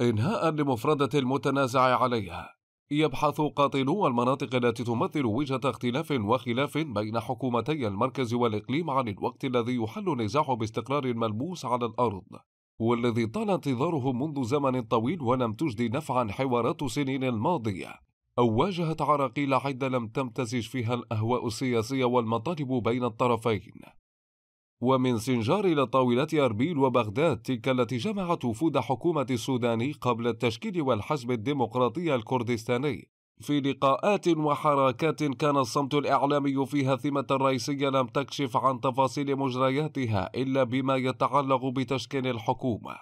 إنهاء لمفردة المتنازع عليها يبحث قاطنو المناطق التي تمثل وجهة اختلاف وخلاف بين حكومتي المركز والإقليم عن الوقت الذي يحل النزاع باستقرار ملموس على الأرض والذي طال انتظاره منذ زمن طويل ولم تجد نفعا حوارات سنين الماضية أو واجهت عراقيل عدة لم تمتزج فيها الأهواء السياسية والمطالب بين الطرفين ومن سنجار إلى طاولة أربيل وبغداد تلك التي جمعت وفود حكومة السودان قبل التشكيل والحزب الديمقراطي الكردستاني في لقاءات وحركات كان الصمت الإعلامي فيها ثمة رئيسية لم تكشف عن تفاصيل مجرياتها إلا بما يتعلق بتشكيل الحكومة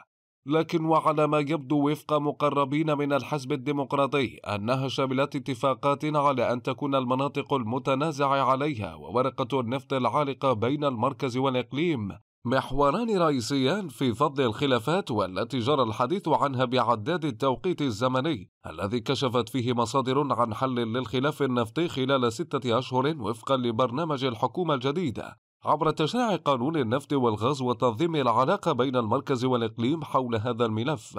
لكن وعلى ما يبدو وفق مقربين من الحزب الديمقراطي أنها شملت اتفاقات على أن تكون المناطق المتنازع عليها وورقة النفط العالقة بين المركز والإقليم محوران رئيسيان في فض الخلافات والتي جرى الحديث عنها بعداد التوقيت الزمني الذي كشفت فيه مصادر عن حل للخلاف النفطي خلال ستة أشهر وفقا لبرنامج الحكومة الجديدة عبر تشريع قانون النفط والغاز وتنظيم العلاقة بين المركز والإقليم حول هذا الملف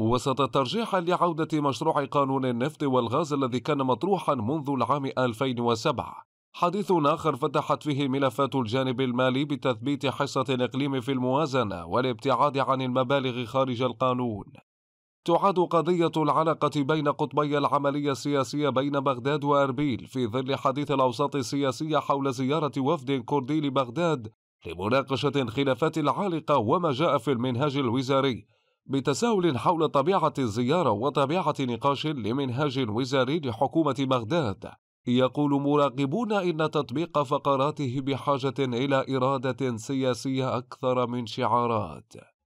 وسط ترجيح لعودة مشروع قانون النفط والغاز الذي كان مطروحا منذ العام 2007 حديث آخر فتحت فيه ملفات الجانب المالي بتثبيت حصة الإقليم في الموازنة والابتعاد عن المبالغ خارج القانون تعاد قضية العلاقة بين قطبي العملية السياسية بين بغداد وأربيل في ظل حديث الأوساط السياسية حول زيارة وفد كردي لبغداد لمناقشة الخلافات العالقة وما جاء في المنهاج الوزاري بتساؤل حول طبيعة الزيارة وطبيعة نقاش لمنهاج وزاري لحكومة بغداد يقول مراقبون إن تطبيق فقراته بحاجة إلى إرادة سياسية أكثر من شعارات